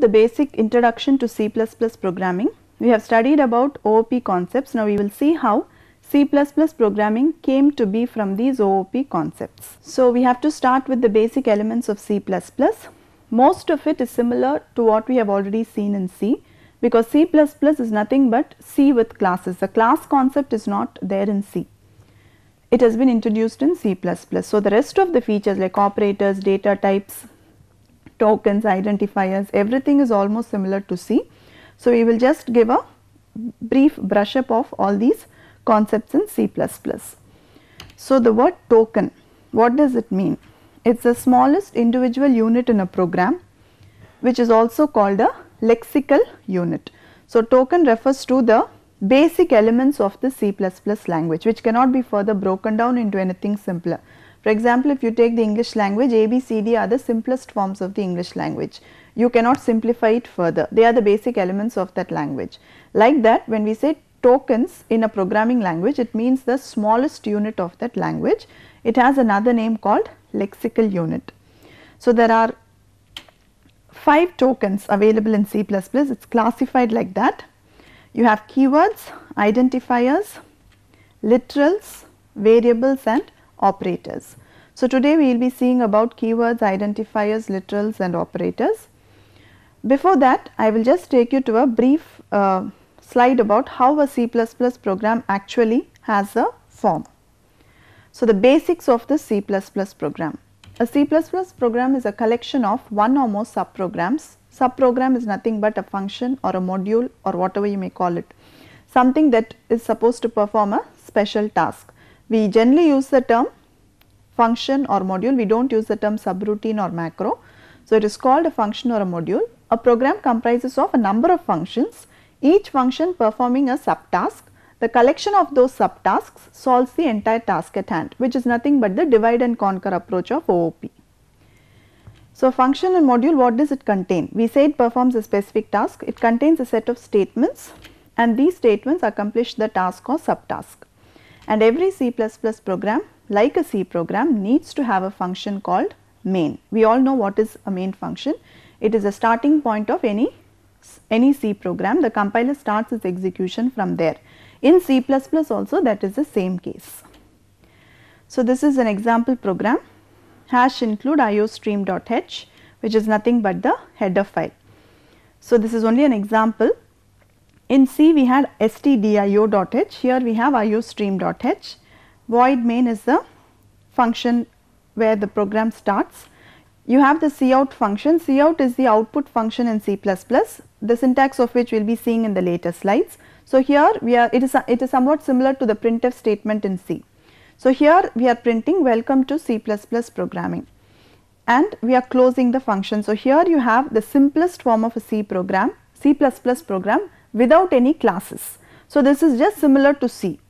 the basic introduction to C++ programming. We have studied about OOP concepts. Now we will see how C++ programming came to be from these OOP concepts. So we have to start with the basic elements of C++. Most of it is similar to what we have already seen in C because C++ is nothing but C with classes. The class concept is not there in C. It has been introduced in C++. So the rest of the features like operators, data types, tokens, identifiers, everything is almost similar to C. So, we will just give a brief brush up of all these concepts in C++. So, the word token, what does it mean? It is the smallest individual unit in a program which is also called a lexical unit. So, token refers to the basic elements of the C++ language which cannot be further broken down into anything simpler. For example, if you take the English language, A, B, C, D are the simplest forms of the English language. You cannot simplify it further. They are the basic elements of that language. Like that, when we say tokens in a programming language, it means the smallest unit of that language. It has another name called lexical unit. So, there are 5 tokens available in C++, it is classified like that. You have keywords, identifiers, literals, variables and operators. So today we will be seeing about keywords, identifiers, literals and operators. Before that I will just take you to a brief uh, slide about how a C++ program actually has a form. So the basics of the C++ program. A C++ program is a collection of one or more subprograms. Subprogram is nothing but a function or a module or whatever you may call it, something that is supposed to perform a special task. We generally use the term function or module, we do not use the term subroutine or macro. So, it is called a function or a module. A program comprises of a number of functions, each function performing a subtask. The collection of those subtasks solves the entire task at hand which is nothing but the divide and conquer approach of OOP. So, function and module what does it contain? We say it performs a specific task, it contains a set of statements and these statements accomplish the task or subtask and every C++ program like a C program needs to have a function called main. We all know what is a main function. It is a starting point of any, any C program. The compiler starts its execution from there. In C++ also that is the same case. So, this is an example program hash include iostream.h which is nothing but the header file. So, this is only an example in C we had stdio.h, here we have iostream.h. Void main is the function where the program starts. You have the cout function, cout is the output function in C++, the syntax of which we will be seeing in the later slides. So, here we are, it is, it is somewhat similar to the printf statement in C. So, here we are printing welcome to C++ programming and we are closing the function. So, here you have the simplest form of a C program, C++ program without any classes. So, this is just similar to C.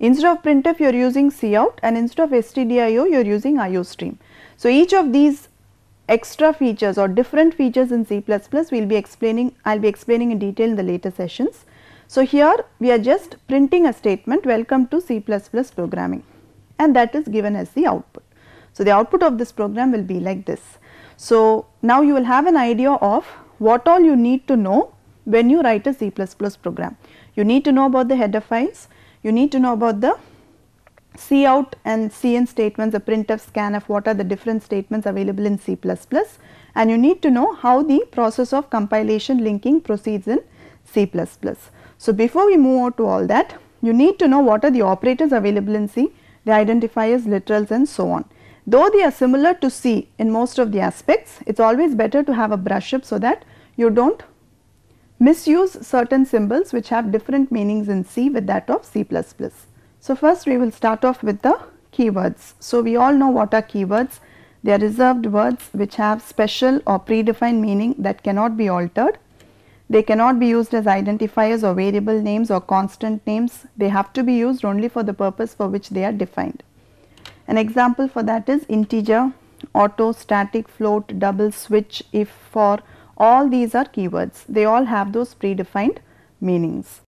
Instead of printf you are using cout and instead of stdio you are using iostream. So, each of these extra features or different features in C++ we will be explaining, I will be explaining in detail in the later sessions. So, here we are just printing a statement welcome to C++ programming and that is given as the output. So, the output of this program will be like this. So, now you will have an idea of what all you need to know when you write a C++ program. You need to know about the header files, you need to know about the cout and cin statements, the printf, scanf, what are the different statements available in C++ and you need to know how the process of compilation linking proceeds in C++. So, before we move on to all that, you need to know what are the operators available in C, the identifiers, literals and so on. Though they are similar to C in most of the aspects, it is always better to have a brush up so that you do not misuse certain symbols which have different meanings in C with that of C++. So, first we will start off with the keywords. So, we all know what are keywords. They are reserved words which have special or predefined meaning that cannot be altered. They cannot be used as identifiers or variable names or constant names. They have to be used only for the purpose for which they are defined. An example for that is integer, auto, static, float, double, switch, if, for, all these are keywords. They all have those predefined meanings.